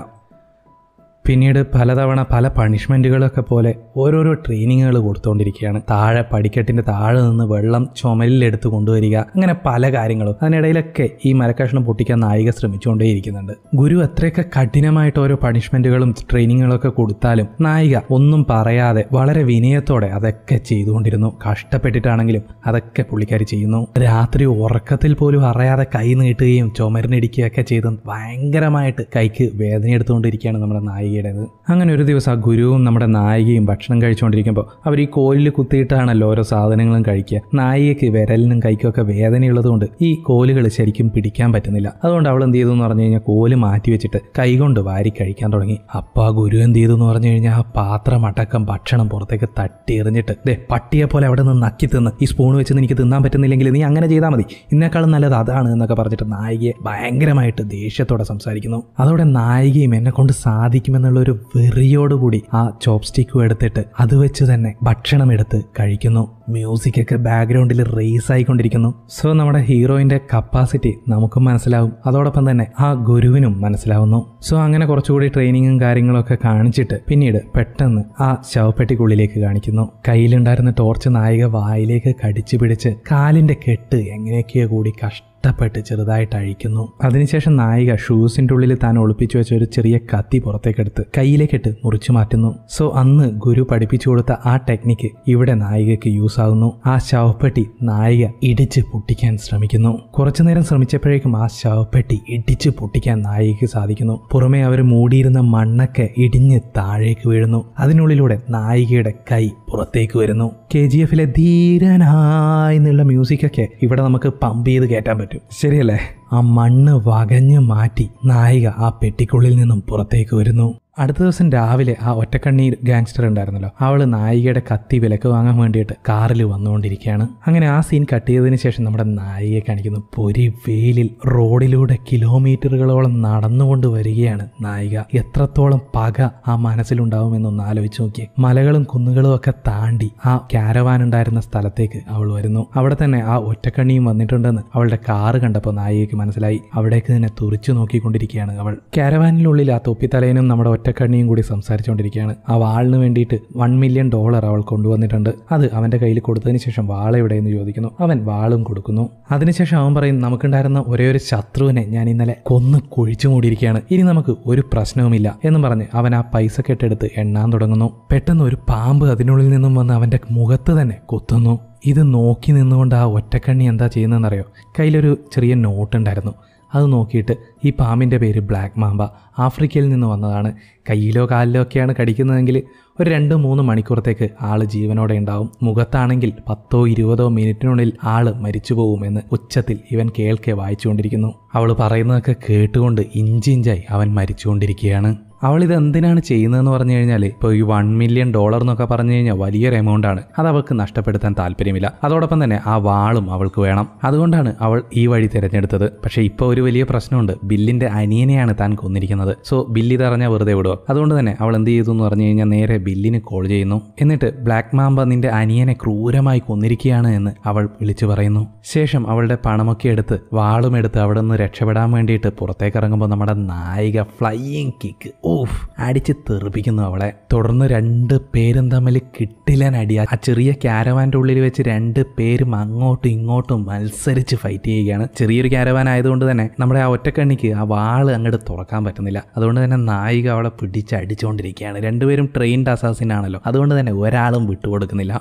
പിന്നീട് പലതവണ പല പണിഷ്മെൻറ്റുകളൊക്കെ പോലെ ഓരോരോ ട്രെയിനിങ്ങുകൾ കൊടുത്തുകൊണ്ടിരിക്കുകയാണ് താഴെ പടിക്കെട്ടിൻ്റെ താഴെ നിന്ന് വെള്ളം ചുമലിലെടുത്ത് കൊണ്ടുവരിക അങ്ങനെ പല കാര്യങ്ങളും അതിനിടയിലൊക്കെ ഈ മരക്കഷ്ണം പൊട്ടിക്കാൻ നായിക ശ്രമിച്ചുകൊണ്ടേയിരിക്കുന്നുണ്ട് ഗുരു അത്രയൊക്കെ കഠിനമായിട്ട് ഓരോ പണിഷ്മെൻറ്റുകളും ട്രെയിനിങ്ങുകളൊക്കെ കൊടുത്താലും നായിക ഒന്നും പറയാതെ വളരെ വിനയത്തോടെ അതൊക്കെ ചെയ്തുകൊണ്ടിരുന്നു കഷ്ടപ്പെട്ടിട്ടാണെങ്കിലും അതൊക്കെ പുള്ളിക്കാരി ചെയ്യുന്നു രാത്രി ഉറക്കത്തിൽ പോലും അറിയാതെ കൈ നീട്ടുകയും ചുമരിനിടിക്കുകയൊക്കെ ചെയ്തും ഭയങ്കരമായിട്ട് കൈക്ക് വേദന എടുത്തുകൊണ്ടിരിക്കുകയാണ് നമ്മുടെ നായിക നായികയുടേത് അങ്ങനെ ഒരു ദിവസം ആ ഗുരുവും നമ്മുടെ നായികയും ഭക്ഷണം കഴിച്ചുകൊണ്ടിരിക്കുമ്പോൾ അവർ ഈ കോലിൽ കുത്തിയിട്ടാണല്ലോ ഓരോ സാധനങ്ങളും കഴിക്കുക നായികയ്ക്ക് വിരലിനും കൈക്കൊക്കെ വേദനയുള്ളതുകൊണ്ട് ഈ കോലുകൾ ശരിക്കും പിടിക്കാൻ പറ്റുന്നില്ല അതുകൊണ്ട് അവൾ എന്ത് ചെയ്തു എന്ന് പറഞ്ഞു കഴിഞ്ഞാൽ കോല് മാറ്റി വെച്ചിട്ട് കൈകൊണ്ട് വാരി കഴിക്കാൻ തുടങ്ങി അപ്പം ആ ഗുരു എന്ത് ചെയ്തു എന്ന് പറഞ്ഞു കഴിഞ്ഞാൽ ആ പാത്രം അടക്കം ഭക്ഷണം പുറത്തേക്ക് തട്ടി എറിഞ്ഞിട്ട് ദേ പട്ടിയെ പോലെ അവിടെ നിന്ന് നക്കി തിന്ന് ഈ സ്പൂൺ വെച്ച് എനിക്ക് തിന്നാൻ പറ്റുന്നില്ലെങ്കിൽ നീ അങ്ങനെ ചെയ്താൽ മതി ഇന്നേക്കാളും നല്ലത് അതാണ് എന്നൊക്കെ പറഞ്ഞിട്ട് നായികയെ ഭയങ്കരമായിട്ട് ദേഷ്യത്തോടെ സംസാരിക്കുന്നു അതോടെ നായികയും എന്നെ കൊണ്ട് സാധിക്കുമെന്ന് എന്നുള്ളൊരു വെറിയോടുകൂടി ആ ചോപ്പ് സ്റ്റിക്കും എടുത്തിട്ട് അത് വെച്ച് തന്നെ ഭക്ഷണം എടുത്ത് കഴിക്കുന്നു മ്യൂസിക് ഒക്കെ ബാക്ക്ഗ്രൗണ്ടിൽ റേസ് ആയിക്കൊണ്ടിരിക്കുന്നു സോ നമ്മുടെ ഹീറോയിന്റെ കപ്പാസിറ്റി നമുക്കും മനസ്സിലാവും അതോടൊപ്പം തന്നെ ആ ഗുരുവിനും മനസ്സിലാവുന്നു സോ അങ്ങനെ കുറച്ചുകൂടി ട്രെയിനിങ്ങും കാര്യങ്ങളൊക്കെ കാണിച്ചിട്ട് പിന്നീട് പെട്ടെന്ന് ആ ശവപ്പെട്ടിക്കുള്ളിലേക്ക് കാണിക്കുന്നു കയ്യിലുണ്ടായിരുന്ന ടോർച്ച് നായിക വായിലേക്ക് കടിച്ചു പിടിച്ച് കാലിന്റെ കെട്ട് എങ്ങനെയൊക്കെയോ കൂടി കഷ്ടം കഷ്ടപ്പെട്ട് ചെറുതായിട്ട് അഴിക്കുന്നു അതിനുശേഷം നായിക ഷൂസിന്റെ ഉള്ളിൽ താൻ ഒളിപ്പിച്ചു വെച്ച ഒരു ചെറിയ കത്തി പുറത്തേക്കെടുത്ത് കയ്യിലേക്കിട്ട് മുറിച്ചു മാറ്റുന്നു സോ അന്ന് ഗുരു പഠിപ്പിച്ചു കൊടുത്ത ആ ടെക്നിക്ക് ഇവിടെ നായികക്ക് യൂസ് ആകുന്നു ആ ശവപ്പെട്ടി നായിക ഇടിച്ച് പൊട്ടിക്കാൻ ശ്രമിക്കുന്നു കുറച്ചു നേരം ശ്രമിച്ചപ്പോഴേക്കും ആ ശവപ്പെട്ടി ഇടിച്ച് പൊട്ടിക്കാൻ നായികക്ക് സാധിക്കുന്നു പുറമെ അവർ മൂടിയിരുന്ന മണ്ണൊക്കെ ഇടിഞ്ഞ് താഴേക്ക് വീഴുന്നു അതിനുള്ളിലൂടെ നായികയുടെ കൈ പുറത്തേക്ക് വരുന്നു കെ ജി എഫിലെ ധീരനായി എന്നുള്ള മ്യൂസിക്കൊക്കെ ഇവിടെ നമുക്ക് പമ്പ് ചെയ്ത് കേറ്റാൻ പറ്റും പറ്റും ശരിയല്ലേ ആ മണ്ണ് വകഞ്ഞ് മാറ്റി നായിക ആ പെട്ടിക്കുള്ളിൽ നിന്നും പുറത്തേക്ക് വരുന്നു അടുത്ത ദിവസം രാവിലെ ആ ഒറ്റക്കണ്ണീർ ഗാങ്സ്റ്റർ ഉണ്ടായിരുന്നല്ലോ അവൾ നായികയുടെ കത്തി വിലക്ക് വാങ്ങാൻ വേണ്ടിയിട്ട് കാറിൽ വന്നുകൊണ്ടിരിക്കുകയാണ് അങ്ങനെ ആ സീൻ കട്ട് ചെയ്തതിന് ശേഷം നമ്മുടെ നായികയെ കാണിക്കുന്നു പൊരി വെയിലിൽ റോഡിലൂടെ കിലോമീറ്ററുകളോളം നടന്നുകൊണ്ട് വരികയാണ് നായിക എത്രത്തോളം പക ആ എന്നൊന്ന് ആലോചിച്ച് നോക്കി മലകളും കുന്നുകളും ഒക്കെ താണ്ടി ആ കാരവാൻ ഉണ്ടായിരുന്ന സ്ഥലത്തേക്ക് അവൾ വരുന്നു അവിടെ തന്നെ ആ ഒറ്റക്കണ്ണിയും വന്നിട്ടുണ്ടെന്ന് അവളുടെ കാറ് കണ്ടപ്പോൾ നായികയ്ക്ക് മനസ്സിലായി അവിടേക്ക് തന്നെ തുറിച്ചു നോക്കിക്കൊണ്ടിരിക്കുകയാണ് അവൾ കാരവാനിനുള്ളിൽ ആ തൊപ്പിത്തലേനും നമ്മുടെ ഒറ്റക്കണ്ണിയും കൂടി സംസാരിച്ചുകൊണ്ടിരിക്കുകയാണ് ആ വാളിന് വേണ്ടിയിട്ട് വൺ മില്യൺ ഡോളർ അവൾ കൊണ്ടുവന്നിട്ടുണ്ട് അത് അവന്റെ കയ്യിൽ കൊടുത്തതിന് ശേഷം വാൾ എന്ന് ചോദിക്കുന്നു അവൻ വാളും കൊടുക്കുന്നു അതിനുശേഷം അവൻ പറയും നമുക്കുണ്ടായിരുന്ന ഒരേ ഒരു ശത്രുവിനെ ഞാൻ ഇന്നലെ കൊന്ന് കുഴിച്ചു മൂടിയിരിക്കുകയാണ് ഇനി നമുക്ക് ഒരു പ്രശ്നവുമില്ല എന്നും പറഞ്ഞ് അവൻ ആ പൈസ കെട്ടെടുത്ത് എണ്ണാൻ തുടങ്ങുന്നു പെട്ടെന്ന് ഒരു പാമ്പ് അതിനുള്ളിൽ നിന്നും വന്ന് അവന്റെ മുഖത്ത് തന്നെ കൊത്തുന്നു ഇത് നോക്കി നിന്നുകൊണ്ട് ആ ഒറ്റക്കണ്ണി എന്താ ചെയ്യുന്നതെന്നറിയോ കയ്യിലൊരു ചെറിയ നോട്ട് ഉണ്ടായിരുന്നു അത് നോക്കിയിട്ട് ഈ പാമ്പിൻ്റെ പേര് ബ്ലാക്ക് മാമ്പ ആഫ്രിക്കയിൽ നിന്ന് വന്നതാണ് കയ്യിലോ കാലിലോ ഒക്കെയാണ് കടിക്കുന്നതെങ്കിൽ ഒരു രണ്ട് മൂന്ന് മണിക്കൂറത്തേക്ക് ആൾ ജീവനോടെ ഉണ്ടാവും മുഖത്താണെങ്കിൽ പത്തോ ഇരുപതോ മിനിറ്റിനുള്ളിൽ ആൾ മരിച്ചു പോകുമെന്ന് ഉച്ചത്തിൽ ഇവൻ കേൾക്കെ വായിച്ചുകൊണ്ടിരിക്കുന്നു അവൾ പറയുന്നതൊക്കെ കേട്ടുകൊണ്ട് ഇഞ്ചിഞ്ചായി അവൻ മരിച്ചുകൊണ്ടിരിക്കുകയാണ് അവൾ ഇത് എന്തിനാണ് ചെയ്യുന്നതെന്ന് പറഞ്ഞു കഴിഞ്ഞാൽ ഇപ്പോൾ ഈ വൺ മില്യൺ ഡോളർ എന്നൊക്കെ പറഞ്ഞു കഴിഞ്ഞാൽ വലിയൊരു എമൗണ്ട് ആണ് അത് അവൾക്ക് നഷ്ടപ്പെടുത്താൻ താല്പര്യമില്ല അതോടൊപ്പം തന്നെ ആ വാളും അവൾക്ക് വേണം അതുകൊണ്ടാണ് അവൾ ഈ വഴി തിരഞ്ഞെടുത്തത് പക്ഷേ ഇപ്പോൾ ഒരു വലിയ പ്രശ്നമുണ്ട് ബില്ലിന്റെ അനിയനെയാണ് താൻ കൊന്നിരിക്കുന്നത് സോ ബില്ല് ഇതറിഞ്ഞാൽ വെറുതെ വിടുക അതുകൊണ്ട് തന്നെ അവൾ എന്ത് ചെയ്തു എന്ന് പറഞ്ഞു കഴിഞ്ഞാൽ നേരെ ബില്ലിന് കോൾ ചെയ്യുന്നു എന്നിട്ട് ബ്ലാക്ക് മാമ്പ നിന്റെ അനിയനെ ക്രൂരമായി കൊന്നിരിക്കുകയാണ് എന്ന് അവൾ വിളിച്ചു പറയുന്നു ശേഷം അവളുടെ പണമൊക്കെ എടുത്ത് വാളും എടുത്ത് അവിടെ നിന്ന് രക്ഷപ്പെടാൻ വേണ്ടിയിട്ട് പുറത്തേക്ക് ഇറങ്ങുമ്പോൾ നമ്മുടെ നായിക ഫ്ലൈയിങ് കിക്ക് ഊഫ് അടിച്ച് തെറിപ്പിക്കുന്നു അവളെ തുടർന്ന് രണ്ട് പേരും തമ്മിൽ കിട്ടില്ലാൻ അടിയ ആ ചെറിയ ക്യാരവാൻ്റെ ഉള്ളിൽ വെച്ച് രണ്ട് പേരും അങ്ങോട്ടും ഇങ്ങോട്ടും മത്സരിച്ച് ഫൈറ്റ് ചെയ്യുകയാണ് ചെറിയൊരു ക്യാരവാൻ ആയതുകൊണ്ട് തന്നെ നമ്മുടെ ആ ഒറ്റക്കണ്ണിക്ക് ആ വാള് അങ്ങോട്ട് തുറക്കാൻ പറ്റുന്നില്ല അതുകൊണ്ട് തന്നെ നായിക അവളെ പിടിച്ച് അടിച്ചുകൊണ്ടിരിക്കുകയാണ് രണ്ടുപേരും ട്രെയിൻഡ് അസാസിൻ ആണല്ലോ അതുകൊണ്ട് തന്നെ ഒരാളും വിട്ടുകൊടുക്കുന്നില്ല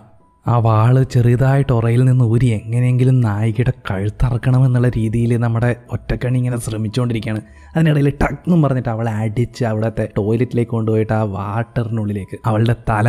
ആ വാള് ചെറുതായിട്ട് ഉറയിൽ നിന്ന് ഊരി എങ്ങനെയെങ്കിലും നായികയുടെ കഴുത്തറക്കണമെന്നുള്ള രീതിയിൽ നമ്മുടെ ഒറ്റക്കണി ഇങ്ങനെ ശ്രമിച്ചുകൊണ്ടിരിക്കുകയാണ് അതിനിടയിൽ ടക്ന്നും പറഞ്ഞിട്ട് അവളെ അടിച്ച് അവിടുത്തെ ടോയ്ലറ്റിലേക്ക് കൊണ്ടുപോയിട്ട് ആ വാട്ടറിനുള്ളിലേക്ക് അവളുടെ തല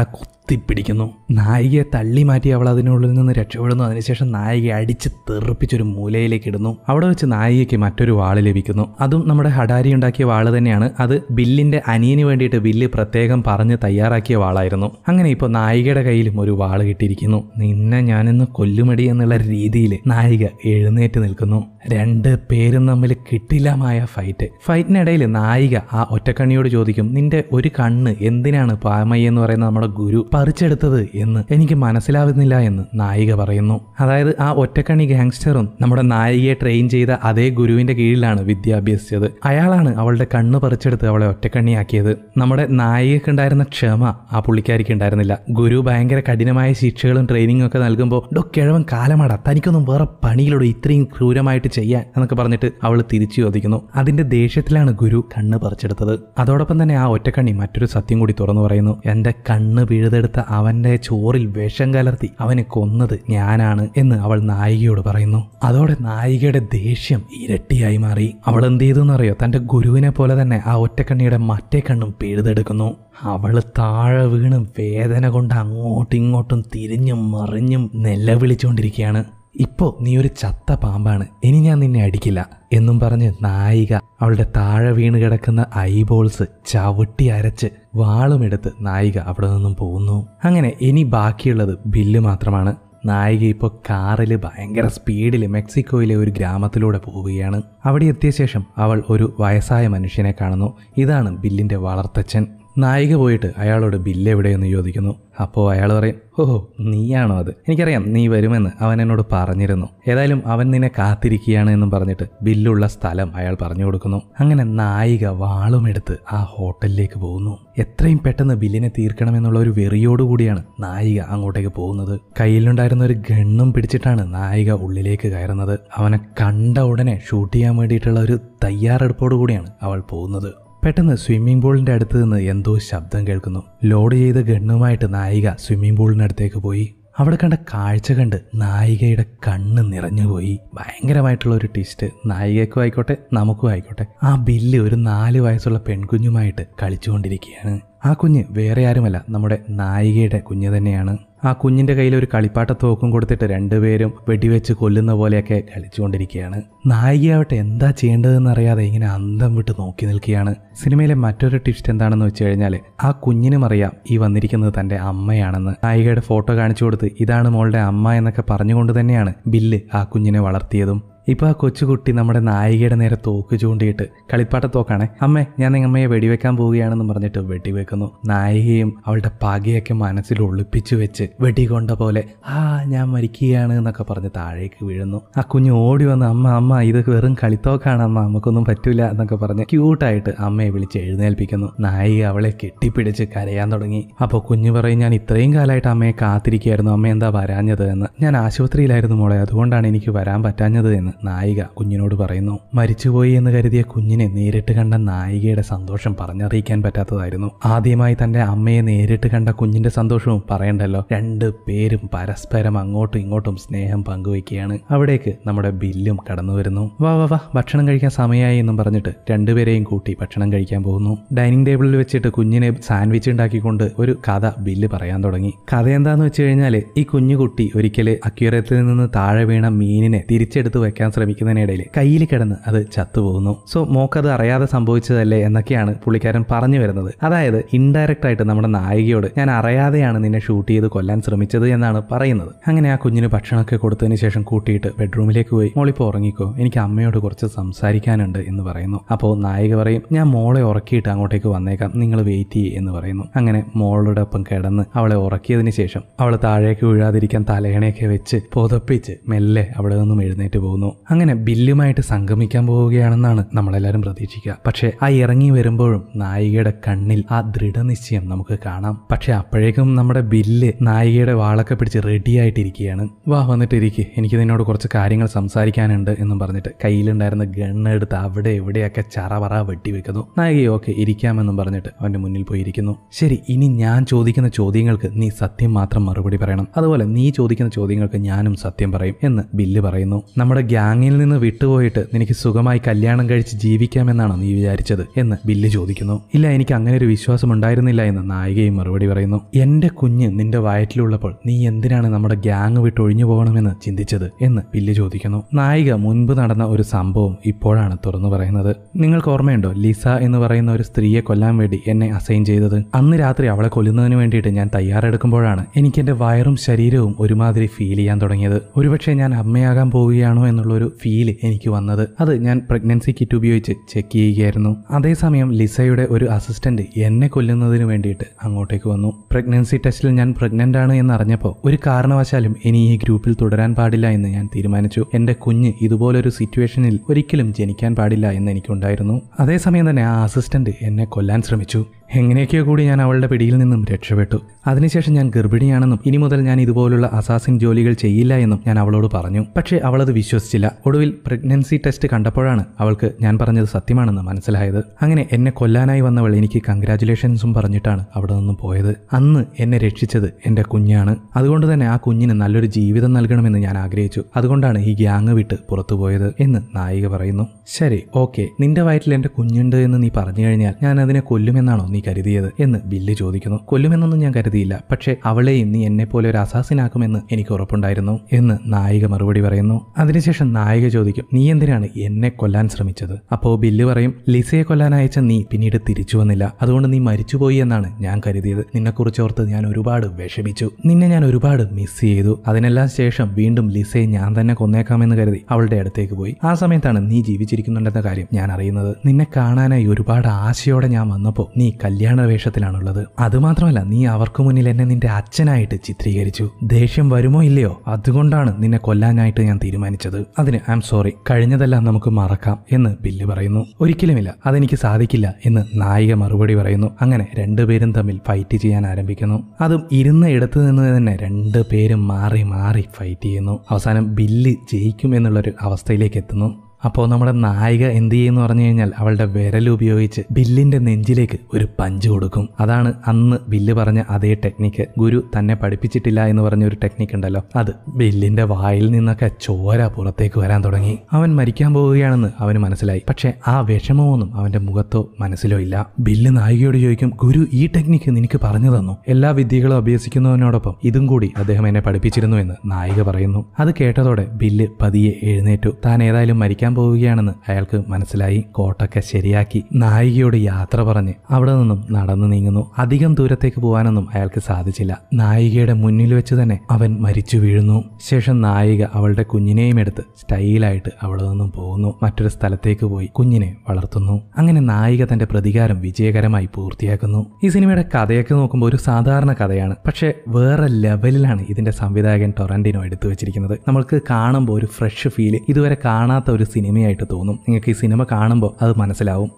കുത്തിപ്പിടിക്കുന്നു നായികയെ തള്ളി മാറ്റി അവൾ അതിനുള്ളിൽ നിന്ന് രക്ഷപ്പെടുന്നു അതിനുശേഷം നായികയെ അടിച്ച് തെറുപ്പിച്ചൊരു മൂലയിലേക്ക് ഇടുന്നു അവിടെ വെച്ച് നായികയ്ക്ക് മറ്റൊരു വാള് ലഭിക്കുന്നു അതും നമ്മുടെ ഹഡാരി ഉണ്ടാക്കിയ വാള് തന്നെയാണ് അത് ബില്ലിന്റെ അനിയന് വേണ്ടിയിട്ട് ബില്ല് പ്രത്യേകം പറഞ്ഞ് തയ്യാറാക്കിയ വാളായിരുന്നു അങ്ങനെ ഇപ്പോൾ നായികയുടെ കയ്യിലും ഒരു വാള് കിട്ടിയിരിക്കുന്നു നിന്നെ ഞാനിന്ന് കൊല്ലുമടി എന്നുള്ള രീതിയിൽ നായിക എഴുന്നേറ്റ് നിൽക്കുന്നു രണ്ട് പേരും തമ്മിൽ കിട്ടില്ലമായ ഫൈറ്റ് ഫൈറ്റിനിടയിൽ നായിക ആ ഒറ്റക്കണ്ണിയോട് ചോദിക്കും നിന്റെ ഒരു കണ്ണ് എന്തിനാണ് പാമയ്യ എന്ന് പറയുന്ന നമ്മുടെ ഗുരു പറിച്ചെടുത്തത് എന്ന് എനിക്ക് മനസ്സിലാവുന്നില്ല എന്ന് നായിക പറയുന്നു അതായത് ആ ഒറ്റക്കണ്ണി ഗാങ്സ്റ്ററും നമ്മുടെ നായികയെ ട്രെയിൻ ചെയ്ത അതേ ഗുരുവിന്റെ കീഴിലാണ് വിദ്യ അഭ്യസിച്ചത് അയാളാണ് അവളുടെ കണ്ണ് പറിച്ചെടുത്ത് അവളെ ഒറ്റക്കണ്ണിയാക്കിയത് നമ്മുടെ നായികക്ക് ഉണ്ടായിരുന്ന ക്ഷമ ആ പുള്ളിക്കാരിക്ക് ഉണ്ടായിരുന്നില്ല ഗുരു ഭയങ്കര കഠിനമായ ശിക്ഷകളും ട്രെയിനിങ്ങും ഒക്കെ നൽകുമ്പോൾ ഡോ കിഴവൻ കാലമാടാ തനിക്കൊന്നും വേറെ പണിയിലൂടെ ഇത്രയും ക്രൂരമായിട്ട് ചെയ്യാൻ എന്നൊക്കെ പറഞ്ഞിട്ട് അവൾ തിരിച്ചു ചോദിക്കുന്നു അതിന്റെ ദേഷ്യത്തിലാണ് ഗുരു കണ്ണ് പറിച്ചെടുത്തത് അതോടൊപ്പം തന്നെ ആ ഒറ്റക്കണ്ണി മറ്റൊരു സത്യം കൂടി തുറന്നു പറയുന്നു എന്റെ കണ്ണ് പിഴുതെടുത്ത അവന്റെ ചോറിൽ വിഷം കലർത്തി അവനെ കൊന്നത് ഞാനാണ് എന്ന് അവൾ നായികയോട് പറയുന്നു അതോടെ നായികയുടെ ദേഷ്യം ഇരട്ടിയായി മാറി അവൾ എന്ത് എന്നറിയോ തന്റെ ഗുരുവിനെ പോലെ തന്നെ ആ ഒറ്റക്കണ്ണിയുടെ മറ്റേ കണ്ണും പിഴുതെടുക്കുന്നു അവൾ താഴെ വീണ് വേദന കൊണ്ട് അങ്ങോട്ടും ഇങ്ങോട്ടും തിരിഞ്ഞും മറിഞ്ഞും നിലവിളിച്ചുകൊണ്ടിരിക്കുകയാണ് ഇപ്പോൾ നീ ഒരു ചത്ത പാമ്പാണ് ഇനി ഞാൻ നിന്നെ അടിക്കില്ല എന്നും പറഞ്ഞ് നായിക അവളുടെ താഴെ വീണ് കിടക്കുന്ന ഐബോൾസ് ചവിട്ടി അരച്ച് വാളുമെടുത്ത് നായിക അവിടെ നിന്നും പോകുന്നു അങ്ങനെ ഇനി ബാക്കിയുള്ളത് ബില്ല് മാത്രമാണ് നായിക ഇപ്പോൾ കാറിൽ ഭയങ്കര സ്പീഡിൽ മെക്സിക്കോയിലെ ഒരു ഗ്രാമത്തിലൂടെ പോവുകയാണ് അവിടെ എത്തിയ ശേഷം അവൾ ഒരു വയസ്സായ മനുഷ്യനെ കാണുന്നു ഇതാണ് ബില്ലിൻ്റെ വളർത്തച്ഛൻ നായിക പോയിട്ട് അയാളോട് ബില്ല് എവിടെയെന്ന് ചോദിക്കുന്നു അപ്പോൾ അയാൾ പറയും ഓ നീയാണോ അത് എനിക്കറിയാം നീ വരുമെന്ന് അവൻ എന്നോട് പറഞ്ഞിരുന്നു ഏതായാലും അവൻ നിന്നെ കാത്തിരിക്കുകയാണ് എന്നും പറഞ്ഞിട്ട് ബില്ലുള്ള സ്ഥലം അയാൾ പറഞ്ഞു കൊടുക്കുന്നു അങ്ങനെ നായിക വാളുമെടുത്ത് ആ ഹോട്ടലിലേക്ക് പോകുന്നു എത്രയും പെട്ടെന്ന് ബില്ലിനെ തീർക്കണമെന്നുള്ള ഒരു വെറിയോടുകൂടിയാണ് നായിക അങ്ങോട്ടേക്ക് പോകുന്നത് കയ്യിലുണ്ടായിരുന്ന ഒരു ഗണ്ണും പിടിച്ചിട്ടാണ് നായിക ഉള്ളിലേക്ക് കയറുന്നത് അവനെ കണ്ട ഉടനെ ഷൂട്ട് ചെയ്യാൻ വേണ്ടിയിട്ടുള്ള ഒരു തയ്യാറെടുപ്പോടു കൂടിയാണ് അവൾ പോകുന്നത് പെട്ടെന്ന് സ്വിമ്മിംഗ് പൂളിന്റെ അടുത്ത് നിന്ന് എന്തോ ശബ്ദം കേൾക്കുന്നു ലോഡ് ചെയ്ത ഗണ്ണുമായിട്ട് നായിക സ്വിമ്മിംഗ് പൂളിനടുത്തേക്ക് പോയി അവിടെ കണ്ട കാഴ്ച കണ്ട് നായികയുടെ കണ്ണ് നിറഞ്ഞുപോയി ഭയങ്കരമായിട്ടുള്ള ഒരു ട്വിസ്റ്റ് നായികയ്ക്കും ആയിക്കോട്ടെ നമുക്കും ആയിക്കോട്ടെ ആ ബില്ല് ഒരു നാല് വയസ്സുള്ള പെൺകുഞ്ഞുമായിട്ട് കളിച്ചുകൊണ്ടിരിക്കുകയാണ് ആ കുഞ്ഞ് വേറെ ആരുമല്ല നമ്മുടെ നായികയുടെ കുഞ്ഞ് തന്നെയാണ് ആ കുഞ്ഞിൻ്റെ കയ്യിൽ ഒരു കളിപ്പാട്ട തോക്കും കൊടുത്തിട്ട് രണ്ടുപേരും വെടിവെച്ച് കൊല്ലുന്ന പോലെയൊക്കെ കളിച്ചുകൊണ്ടിരിക്കുകയാണ് നായികയാവട്ടെ എന്താ ചെയ്യേണ്ടതെന്ന് അറിയാതെ ഇങ്ങനെ അന്തം വിട്ട് നോക്കി നിൽക്കുകയാണ് സിനിമയിലെ മറ്റൊരു ട്വിസ്റ്റ് എന്താണെന്ന് വെച്ച് കഴിഞ്ഞാൽ ആ കുഞ്ഞിനും അറിയാം ഈ വന്നിരിക്കുന്നത് തൻ്റെ അമ്മയാണെന്ന് നായികയുടെ ഫോട്ടോ കാണിച്ചു കൊടുത്ത് ഇതാണ് മോളുടെ അമ്മ എന്നൊക്കെ പറഞ്ഞുകൊണ്ട് തന്നെയാണ് ബില്ല് ആ കുഞ്ഞിനെ വളർത്തിയതും ഇപ്പോൾ ആ കൊച്ചുകുട്ടി നമ്മുടെ നായികയുടെ നേരെ തോക്ക് ചൂണ്ടിയിട്ട് കളിപ്പാട്ട തോക്കാണേ അമ്മേ ഞാൻ നിങ്ങമ്മയെ വെടിവെക്കാൻ പോവുകയാണെന്ന് പറഞ്ഞിട്ട് വെടിവെക്കുന്നു നായികയും അവളുടെ പകയൊക്കെ മനസ്സിൽ ഒളിപ്പിച്ചു വെച്ച് വെടികൊണ്ട പോലെ ആ ഞാൻ മരിക്കുകയാണ് എന്നൊക്കെ പറഞ്ഞ് താഴേക്ക് വീഴുന്നു ആ കുഞ്ഞ് ഓടി വന്ന് അമ്മ അമ്മ ഇത് വെറും കളിത്തോക്കാണ് അമ്മ നമുക്കൊന്നും പറ്റൂല എന്നൊക്കെ പറഞ്ഞ് ക്യൂട്ടായിട്ട് അമ്മയെ വിളിച്ച് എഴുന്നേൽപ്പിക്കുന്നു നായിക അവളെ കെട്ടിപ്പിടിച്ച് കരയാൻ തുടങ്ങി അപ്പോൾ കുഞ്ഞ് പറയും ഞാൻ ഇത്രയും കാലമായിട്ട് അമ്മയെ കാത്തിരിക്കുകയായിരുന്നു അമ്മ എന്താ വരാഞ്ഞത് എന്ന് ഞാൻ ആശുപത്രിയിലായിരുന്നു മോളെ അതുകൊണ്ടാണ് എനിക്ക് വരാൻ പറ്റാഞ്ഞത് എന്ന് നായിക കുഞ്ഞിനോട് പറയുന്നു മരിച്ചുപോയി എന്ന് കരുതിയ കുഞ്ഞിനെ നേരിട്ട് കണ്ട നായികയുടെ സന്തോഷം പറഞ്ഞറിയിക്കാൻ പറ്റാത്തതായിരുന്നു ആദ്യമായി തന്റെ അമ്മയെ നേരിട്ട് കണ്ട കുഞ്ഞിന്റെ സന്തോഷവും പറയണ്ടല്ലോ രണ്ട് പേരും പരസ്പരം അങ്ങോട്ടും ഇങ്ങോട്ടും സ്നേഹം പങ്കുവയ്ക്കുകയാണ് അവിടേക്ക് നമ്മുടെ ബില്ലും കടന്നു വരുന്നു വാ വാ വാ ഭക്ഷണം കഴിക്കാൻ സമയമായി എന്നും പറഞ്ഞിട്ട് രണ്ടുപേരെയും കൂട്ടി ഭക്ഷണം കഴിക്കാൻ പോകുന്നു ഡൈനിങ് ടേബിളിൽ വെച്ചിട്ട് കുഞ്ഞിനെ സാൻഡ്വിച്ച് ഉണ്ടാക്കിക്കൊണ്ട് ഒരു കഥ ബില്ല് പറയാൻ തുടങ്ങി കഥ എന്താന്ന് വെച്ച് കഴിഞ്ഞാൽ ഈ കുഞ്ഞുകുട്ടി ഒരിക്കലെ അക്യൂറത്തിൽ നിന്ന് താഴെ വീണ മീനിനെ തിരിച്ചെടുത്ത് വെക്കാൻ മറക്കാൻ ശ്രമിക്കുന്നതിനിടയിൽ കയ്യിൽ കിടന്ന് അത് ചത്തുപോകുന്നു സോ മോക്കത് അറിയാതെ സംഭവിച്ചതല്ലേ എന്നൊക്കെയാണ് പുള്ളിക്കാരൻ പറഞ്ഞു വരുന്നത് അതായത് ഇൻഡയറക്റ്റ് ആയിട്ട് നമ്മുടെ നായികയോട് ഞാൻ അറിയാതെയാണ് നിന്നെ ഷൂട്ട് ചെയ്ത് കൊല്ലാൻ ശ്രമിച്ചത് എന്നാണ് പറയുന്നത് അങ്ങനെ ആ കുഞ്ഞിന് ഭക്ഷണമൊക്കെ കൊടുത്തതിന് ശേഷം കൂട്ടിയിട്ട് ബെഡ്റൂമിലേക്ക് പോയി മോളിപ്പോൾ ഉറങ്ങിക്കോ എനിക്ക് അമ്മയോട് കുറച്ച് സംസാരിക്കാനുണ്ട് എന്ന് പറയുന്നു അപ്പോൾ നായിക പറയും ഞാൻ മോളെ ഉറക്കിയിട്ട് അങ്ങോട്ടേക്ക് വന്നേക്കാം നിങ്ങൾ വെയിറ്റ് ചെയ്യേ എന്ന് പറയുന്നു അങ്ങനെ മോളുടെ ഒപ്പം കിടന്ന് അവളെ ഉറക്കിയതിന് ശേഷം അവൾ താഴേക്ക് വീഴാതിരിക്കാൻ തലയണയൊക്കെ വെച്ച് പുതപ്പിച്ച് മെല്ലെ അവിടെ നിന്നും എഴുന്നേറ്റ് പോകുന്നു അങ്ങനെ ബില്ലുമായിട്ട് സംഗമിക്കാൻ പോവുകയാണെന്നാണ് നമ്മളെല്ലാവരും പ്രതീക്ഷിക്കുക പക്ഷേ ആ ഇറങ്ങി വരുമ്പോഴും നായികയുടെ കണ്ണിൽ ആ ദൃഢനിശ്ചയം നമുക്ക് കാണാം പക്ഷെ അപ്പോഴേക്കും നമ്മുടെ ബില്ല് നായികയുടെ വാളൊക്കെ പിടിച്ച് റെഡിയായിട്ടിരിക്കുകയാണ് വാ വന്നിട്ടിരിക്കെ എനിക്ക് നിന്നോട് കുറച്ച് കാര്യങ്ങൾ സംസാരിക്കാനുണ്ട് എന്നും പറഞ്ഞിട്ട് കയ്യിലുണ്ടായിരുന്ന ഗണ്ണ് എടുത്ത് അവിടെ എവിടെയൊക്കെ ചറവറ വെട്ടിവെക്കുന്നു നായിക ഓക്കെ ഇരിക്കാമെന്നും പറഞ്ഞിട്ട് അവന്റെ മുന്നിൽ പോയിരിക്കുന്നു ശരി ഇനി ഞാൻ ചോദിക്കുന്ന ചോദ്യങ്ങൾക്ക് നീ സത്യം മാത്രം മറുപടി പറയണം അതുപോലെ നീ ചോദിക്കുന്ന ചോദ്യങ്ങൾക്ക് ഞാനും സത്യം പറയും എന്ന് ബില്ല് പറയുന്നു നമ്മുടെ ഗ്യാങ്ങിൽ നിന്ന് വിട്ടുപോയിട്ട് നിനക്ക് സുഖമായി കല്യാണം കഴിച്ച് ജീവിക്കാമെന്നാണോ നീ വിചാരിച്ചത് എന്ന് ബില്ല് ചോദിക്കുന്നു ഇല്ല എനിക്ക് അങ്ങനെ ഒരു വിശ്വാസം ഉണ്ടായിരുന്നില്ല എന്ന് നായികയും മറുപടി പറയുന്നു എന്റെ കുഞ്ഞ് നിന്റെ വയറ്റിലുള്ളപ്പോൾ നീ എന്തിനാണ് നമ്മുടെ ഗ്യാങ് വിട്ട് ഒഴിഞ്ഞു പോകണമെന്ന് ചിന്തിച്ചത് എന്ന് ബില്ല് ചോദിക്കുന്നു നായിക മുൻപ് നടന്ന ഒരു സംഭവം ഇപ്പോഴാണ് തുറന്നു പറയുന്നത് നിങ്ങൾക്ക് ഓർമ്മയുണ്ടോ ലിസ എന്ന് പറയുന്ന ഒരു സ്ത്രീയെ കൊല്ലാൻ വേണ്ടി എന്നെ അസൈൻ ചെയ്തത് അന്ന് രാത്രി അവളെ കൊല്ലുന്നതിന് വേണ്ടിയിട്ട് ഞാൻ തയ്യാറെടുക്കുമ്പോഴാണ് എനിക്ക് എന്റെ വയറും ശരീരവും ഒരുമാതിരി ഫീൽ ചെയ്യാൻ തുടങ്ങിയത് ഒരുപക്ഷെ ഞാൻ അമ്മയാകാൻ പോവുകയാണോ എന്നുള്ള ഒരു ഫീൽ എനിക്ക് വന്നത് അത് ഞാൻ പ്രഗ്നൻസി കിറ്റ് ഉപയോഗിച്ച് ചെക്ക് ചെയ്യുകയായിരുന്നു അതേസമയം ലിസയുടെ ഒരു അസിസ്റ്റന്റ് എന്നെ കൊല്ലുന്നതിന് വേണ്ടിയിട്ട് അങ്ങോട്ടേക്ക് വന്നു പ്രഗ്നൻസി ടെസ്റ്റിൽ ഞാൻ പ്രഗ്നന്റ് ആണ് എന്ന് അറിഞ്ഞപ്പോൾ ഒരു കാരണവശാലും ഇനി ഈ ഗ്രൂപ്പിൽ തുടരാൻ പാടില്ല എന്ന് ഞാൻ തീരുമാനിച്ചു എൻ്റെ കുഞ്ഞ് ഇതുപോലൊരു സിറ്റുവേഷനിൽ ഒരിക്കലും ജനിക്കാൻ പാടില്ല എന്ന് എനിക്കുണ്ടായിരുന്നു അതേസമയം തന്നെ ആ അസിസ്റ്റന്റ് എന്നെ കൊല്ലാൻ ശ്രമിച്ചു എങ്ങനെയൊക്കെയോ കൂടി ഞാൻ അവളുടെ പിടിയിൽ നിന്നും രക്ഷപ്പെട്ടു അതിനുശേഷം ഞാൻ ഗർഭിണിയാണെന്നും ഇനി മുതൽ ഞാൻ ഇതുപോലുള്ള അസാസിൻ ജോലികൾ ചെയ്യില്ല എന്നും ഞാൻ അവളോട് പറഞ്ഞു പക്ഷേ അവളത് വിശ്വസിച്ചില്ല ഒടുവിൽ പ്രഗ്നൻസി ടെസ്റ്റ് കണ്ടപ്പോഴാണ് അവൾക്ക് ഞാൻ പറഞ്ഞത് സത്യമാണെന്ന് മനസ്സിലായത് അങ്ങനെ എന്നെ കൊല്ലാനായി വന്നവൾ എനിക്ക് കൺഗ്രാചുലേഷൻസും പറഞ്ഞിട്ടാണ് അവിടെ നിന്നും പോയത് അന്ന് എന്നെ രക്ഷിച്ചത് എൻ്റെ കുഞ്ഞാണ് അതുകൊണ്ട് തന്നെ ആ കുഞ്ഞിന് നല്ലൊരു ജീവിതം നൽകണമെന്ന് ഞാൻ ആഗ്രഹിച്ചു അതുകൊണ്ടാണ് ഈ ഗ്യാങ് വിട്ട് പുറത്തുപോയത് എന്ന് നായിക പറയുന്നു ശരി ഓക്കെ നിന്റെ വയറ്റിൽ എൻ്റെ കുഞ്ഞുണ്ട് എന്ന് നീ പറഞ്ഞു കഴിഞ്ഞാൽ ഞാൻ അതിനെ കൊല്ലുമെന്നാണോ നീ കരുതിയത് എന്ന് ബില്ല് ചോദിക്കുന്നു കൊല്ലുമെന്നൊന്നും ഞാൻ കരുതിയില്ല പക്ഷേ അവളെ ഇന്ന് എന്നെ പോലെ ഒരു അസാസിനാക്കുമെന്ന് എനിക്ക് ഉറപ്പുണ്ടായിരുന്നു എന്ന് നായിക മറുപടി പറയുന്നു അതിനുശേഷം നായിക ചോദിക്കും നീ എന്തിനാണ് എന്നെ കൊല്ലാൻ ശ്രമിച്ചത് അപ്പോൾ ബില്ല് പറയും ലിസയെ കൊല്ലാൻ അയച്ച നീ പിന്നീട് തിരിച്ചു വന്നില്ല അതുകൊണ്ട് നീ മരിച്ചുപോയി എന്നാണ് ഞാൻ കരുതിയത് നിന്നെക്കുറിച്ച് ഓർത്ത് ഞാൻ ഒരുപാട് വിഷമിച്ചു നിന്നെ ഞാൻ ഒരുപാട് മിസ് ചെയ്തു അതിനെല്ലാം ശേഷം വീണ്ടും ലിസയെ ഞാൻ തന്നെ കൊന്നേക്കാമെന്ന് കരുതി അവളുടെ അടുത്തേക്ക് പോയി ആ സമയത്താണ് നീ ജീവിച്ചിരിക്കുന്നുണ്ടെന്ന കാര്യം ഞാൻ അറിയുന്നത് നിന്നെ കാണാനായി ഒരുപാട് ആശയോടെ ഞാൻ വന്നപ്പോൾ നീ കല്യാണ വേഷത്തിലാണുള്ളത് അതുമാത്രമല്ല നീ അവർക്ക് മുന്നിൽ എന്നെ നിന്റെ അച്ഛനായിട്ട് ചിത്രീകരിച്ചു ദേഷ്യം വരുമോ ഇല്ലയോ അതുകൊണ്ടാണ് നിന്നെ കൊല്ലാനായിട്ട് ഞാൻ തീരുമാനിച്ചത് അതിന് ഐ എം സോറി കഴിഞ്ഞതെല്ലാം നമുക്ക് മറക്കാം എന്ന് ബില്ല് പറയുന്നു ഒരിക്കലുമില്ല അതെനിക്ക് സാധിക്കില്ല എന്ന് നായിക മറുപടി പറയുന്നു അങ്ങനെ രണ്ടുപേരും തമ്മിൽ ഫൈറ്റ് ചെയ്യാൻ ആരംഭിക്കുന്നു അതും ഇരുന്ന ഇടത്ത് നിന്ന് തന്നെ രണ്ടു പേരും മാറി മാറി ഫൈറ്റ് ചെയ്യുന്നു അവസാനം ബില്ല് ജയിക്കും എന്നുള്ളൊരു അവസ്ഥയിലേക്ക് എത്തുന്നു അപ്പോൾ നമ്മുടെ നായിക എന്ത് ചെയ്യുന്നു പറഞ്ഞു കഴിഞ്ഞാൽ അവളുടെ വിരൽ ഉപയോഗിച്ച് ബില്ലിന്റെ നെഞ്ചിലേക്ക് ഒരു പഞ്ച് കൊടുക്കും അതാണ് അന്ന് ബില്ല് പറഞ്ഞ അതേ ടെക്നിക്ക് ഗുരു തന്നെ പഠിപ്പിച്ചിട്ടില്ല എന്ന് പറഞ്ഞ ഒരു ടെക്നിക്ക് ഉണ്ടല്ലോ അത് ബില്ലിന്റെ വായിൽ നിന്നൊക്കെ ചോര പുറത്തേക്ക് വരാൻ തുടങ്ങി അവൻ മരിക്കാൻ പോവുകയാണെന്ന് അവന് മനസ്സിലായി പക്ഷേ ആ വിഷമമൊന്നും അവന്റെ മുഖത്തോ മനസ്സിലോ ഇല്ല ബില്ല് നായികയോട് ചോദിക്കും ഗുരു ഈ ടെക്നിക്ക് നിനക്ക് പറഞ്ഞു തന്നു എല്ലാ വിദ്യകളും അഭ്യസിക്കുന്നതിനോടൊപ്പം ഇതും കൂടി അദ്ദേഹം എന്നെ പഠിപ്പിച്ചിരുന്നു എന്ന് നായിക പറയുന്നു അത് കേട്ടതോടെ ബില്ല് പതിയെ എഴുന്നേറ്റു താൻ ഏതായാലും മരിക്കാൻ മരിക്കാൻ പോവുകയാണെന്ന് അയാൾക്ക് മനസ്സിലായി കോട്ടൊക്കെ ശരിയാക്കി നായികയോട് യാത്ര പറഞ്ഞ് അവിടെ നിന്നും നടന്നു നീങ്ങുന്നു അധികം ദൂരത്തേക്ക് പോകാനൊന്നും അയാൾക്ക് സാധിച്ചില്ല നായികയുടെ മുന്നിൽ വെച്ച് തന്നെ അവൻ മരിച്ചു വീഴുന്നു ശേഷം നായിക അവളുടെ കുഞ്ഞിനെയും എടുത്ത് സ്റ്റൈലായിട്ട് അവിടെ നിന്നും പോകുന്നു മറ്റൊരു സ്ഥലത്തേക്ക് പോയി കുഞ്ഞിനെ വളർത്തുന്നു അങ്ങനെ നായിക തന്റെ പ്രതികാരം വിജയകരമായി പൂർത്തിയാക്കുന്നു ഈ സിനിമയുടെ കഥയൊക്കെ നോക്കുമ്പോൾ ഒരു സാധാരണ കഥയാണ് പക്ഷേ വേറെ ലെവലിലാണ് ഇതിന്റെ സംവിധായകൻ ടൊറന്റിനോ എടുത്തു വെച്ചിരിക്കുന്നത് നമ്മൾക്ക് കാണുമ്പോൾ ഒരു ഫ്രഷ് ഫീൽ ഇതുവരെ കാണാത്ത ഒരു സിനിമയായിട്ട് തോന്നും നിങ്ങൾക്ക് ഈ സിനിമ കാണുമ്പോൾ അത് മനസ്സിലാവും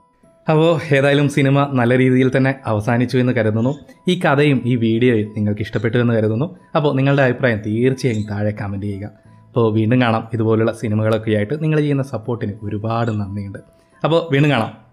അപ്പോൾ ഏതായാലും സിനിമ നല്ല രീതിയിൽ തന്നെ അവസാനിച്ചു എന്ന് കരുതുന്നു ഈ കഥയും ഈ വീഡിയോയും നിങ്ങൾക്ക് ഇഷ്ടപ്പെട്ടു എന്ന് കരുതുന്നു അപ്പോൾ നിങ്ങളുടെ അഭിപ്രായം തീർച്ചയായും താഴെ കമൻറ്റ് ചെയ്യുക അപ്പോൾ വീണ്ടും കാണാം ഇതുപോലുള്ള സിനിമകളൊക്കെ ആയിട്ട് നിങ്ങൾ ചെയ്യുന്ന സപ്പോർട്ടിന് ഒരുപാട് നന്ദിയുണ്ട് അപ്പോൾ വീണ്ടും കാണാം